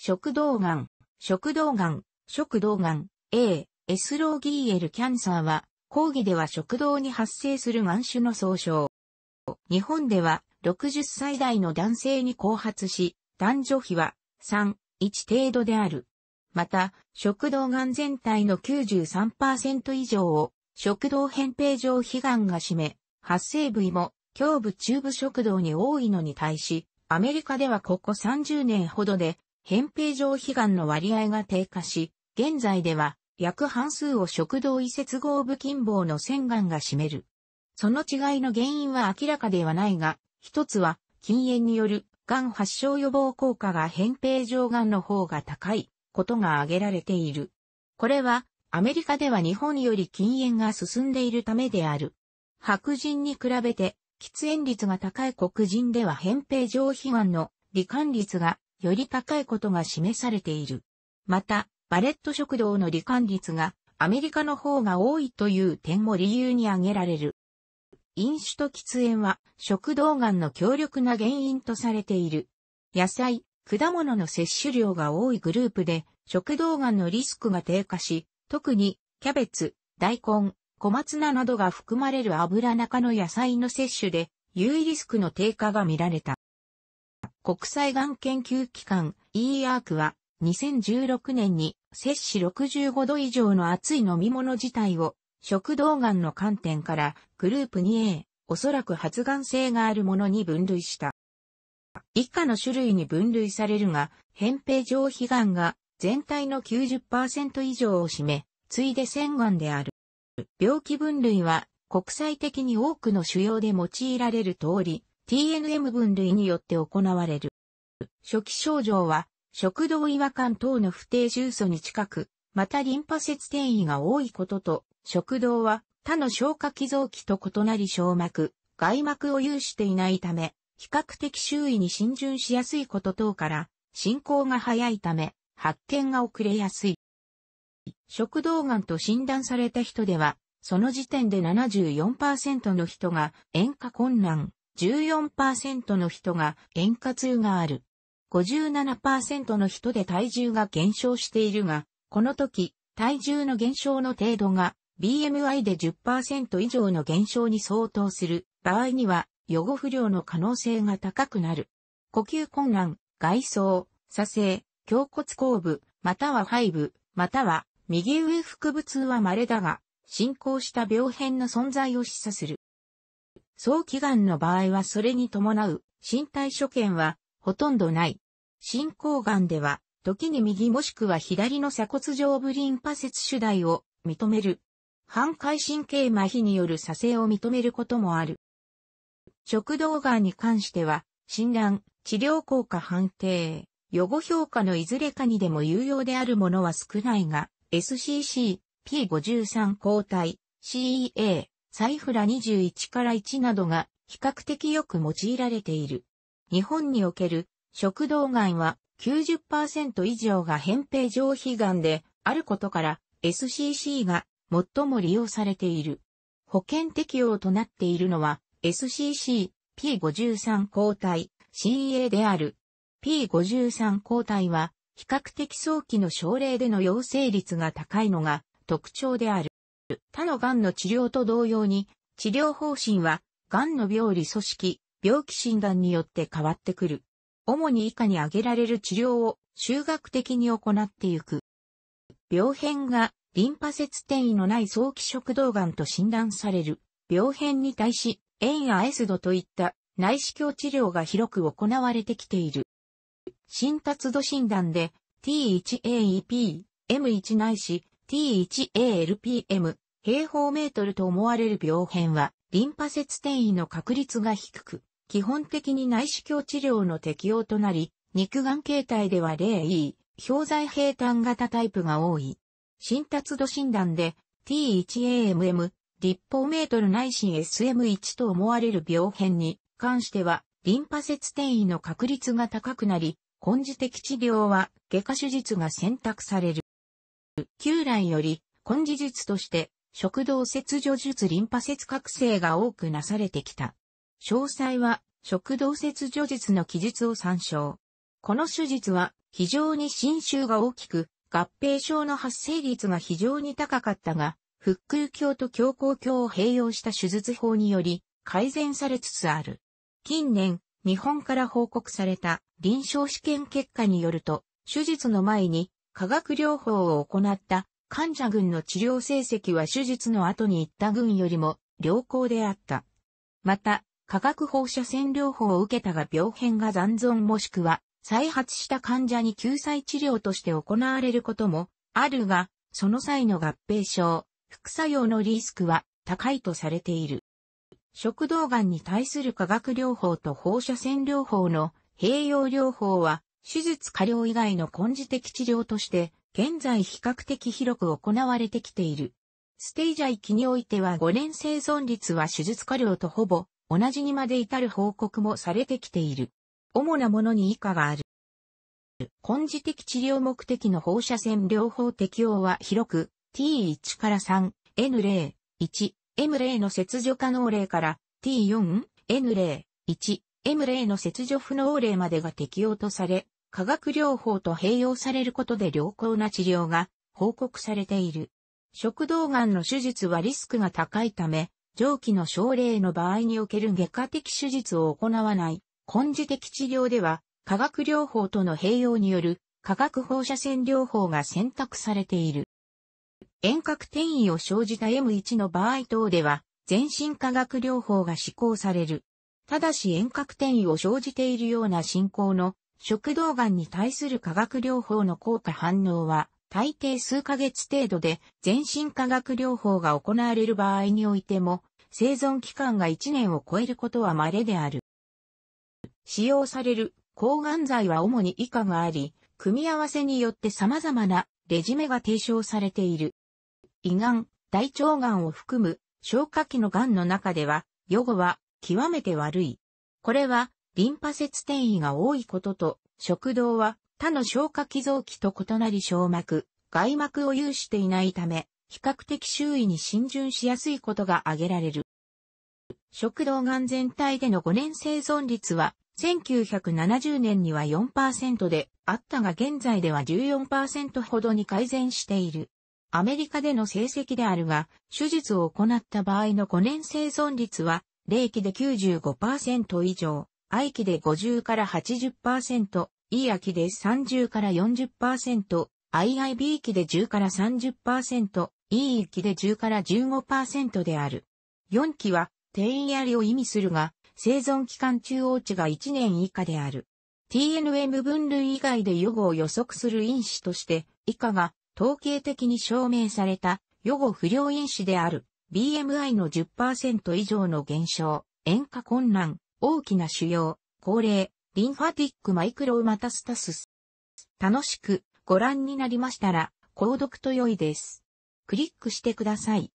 食道がん、食道がん、食道がん、A、S ローギーエルキャンサーは、講義では食道に発生する眼種の総称。日本では、60歳代の男性に後発し、男女比は3、1程度である。また、食道がん全体の93%以上を食道扁平上皮がんが占め、発生部位も胸部中部食道に多いのに対し、アメリカではここ30年ほどで扁平上皮がんの割合が低下し、現在では約半数を食道移接合部近傍の腺がんが占める。その違いの原因は明らかではないが、一つは禁煙によるがん発症予防効果が扁平上がんの方が高いことが挙げられている。これはアメリカでは日本より禁煙が進んでいるためである。白人に比べて喫煙率が高い黒人では扁平上皮がんの罹患率がより高いことが示されている。また、バレット食堂の罹患率がアメリカの方が多いという点も理由に挙げられる。飲酒と喫煙は食道がんの強力な原因とされている。野菜、果物の摂取量が多いグループで食道がんのリスクが低下し、特にキャベツ、大根、小松菜などが含まれる油中の野菜の摂取で、有意リスクの低下が見られた。国際がん研究機関 EARC は2016年に摂氏65度以上の熱い飲み物自体を食道がんの観点からグループ 2A、おそらく発がん性があるものに分類した。以下の種類に分類されるが、扁平上皮がんが全体の90%以上を占め、次いで腺がんである。病気分類は国際的に多くの腫瘍で用いられる通り、TNM 分類によって行われる。初期症状は、食道違和感等の不定重素に近く、またリンパ節転移が多いことと、食道は他の消化器臓器と異なり小膜、外膜を有していないため、比較的周囲に浸潤しやすいこと等から、進行が早いため、発見が遅れやすい。食道がんと診断された人では、その時点で74%の人が塩化困難、14%の人が塩化痛がある。57%の人で体重が減少しているが、この時、体重の減少の程度が BMI で10%以上の減少に相当する場合には予後不良の可能性が高くなる。呼吸困難、外装、左性、胸骨後部、または背部、または右上腹部痛は稀だが、進行した病変の存在を示唆する。早期癌の場合はそれに伴う身体所見はほとんどない。進行癌では、時に右もしくは左の鎖骨上部リンパ節主題を認める。半回神経麻痺による左性を認めることもある。食道癌に関しては、診断、治療効果判定、予後評価のいずれかにでも有用であるものは少ないが、SCC、P53 抗体、CEA、サイフラ21から1などが比較的よく用いられている。日本における食道がんは90%以上が扁平上皮癌であることから SCC が最も利用されている。保険適用となっているのは SCC P53 抗体 CA である。P53 抗体は比較的早期の症例での陽性率が高いのが特徴である。る他の癌の治療と同様に、治療方針は、癌の病理組織、病気診断によって変わってくる。主に以下に挙げられる治療を修学的に行っていく。病変がリンパ節転移のない早期食道癌と診断される。病変に対し、炎やエスドといった内視鏡治療が広く行われてきている。診達度診断で T1AEP、M1 内視、T1ALPM 平方メートルと思われる病変は、リンパ節転移の確率が低く、基本的に内視鏡治療の適用となり、肉眼形態では 0E、氷剤平坦型タイプが多い。新達度診断で T1AMM、立方メートル内心 SM1 と思われる病変に関しては、リンパ節転移の確率が高くなり、根治的治療は外科手術が選択される。旧来より、根治術として、食道切除術リンパ節覚醒が多くなされてきた。詳細は、食道切除術の記述を参照。この手術は、非常に侵襲が大きく、合併症の発生率が非常に高かったが、腹腔鏡と強行鏡を併用した手術法により改善されつつある。近年、日本から報告された臨床試験結果によると、手術の前に化学療法を行った患者群の治療成績は手術の後に行った群よりも良好であった。また、化学放射線療法を受けたが病変が残存もしくは再発した患者に救済治療として行われることもあるが、その際の合併症、副作用のリスクは高いとされている。食道がんに対する化学療法と放射線療法の併用療法は手術過料以外の根治的治療として、現在比較的広く行われてきている。ステージャ期においては5年生存率は手術過料とほぼ同じにまで至る報告もされてきている。主なものに以下がある。根治的治療目的の放射線療法適用は広く T1 から 3N0、1、M0 の切除可能例から T4、N0、1、M0 の切除不能例までが適用とされ、化学療法と併用されることで良好な治療が報告されている。食道がんの手術はリスクが高いため、上記の症例の場合における外科的手術を行わない、根治的治療では、化学療法との併用による化学放射線療法が選択されている。遠隔転移を生じた M1 の場合等では、全身化学療法が施行される。ただし遠隔転移を生じているような進行の食道がんに対する化学療法の効果反応は、大抵数ヶ月程度で全身化学療法が行われる場合においても、生存期間が1年を超えることは稀である。使用される抗がん剤は主に以下があり、組み合わせによって様々なレジメが提唱されている。胃がん、大腸がんを含む消化器のがんの中では、予後は極めて悪い。これはリンパ節転移が多いことと、食道は他の消化器臓器と異なり小膜、外膜を有していないため、比較的周囲に浸潤しやすいことが挙げられる。食道がん全体での5年生存率は、1970年には4%であったが現在では14%ほどに改善している。アメリカでの成績であるが、手術を行った場合の5年生存率は、0期で95%以上、愛期で50から80%、E 秋で30から40%、IIB 期で10から30%、E 期で10から15%である。4期は定員ありを意味するが、生存期間中央値が1年以下である。TNM 分類以外で予後を予測する因子として、以下が統計的に証明された予後不良因子である BMI の10%以上の減少、塩化困難、大きな腫瘍、高齢、リンファティックマイクロマタスタスス。楽しくご覧になりましたら、購読と良いです。クリックしてください。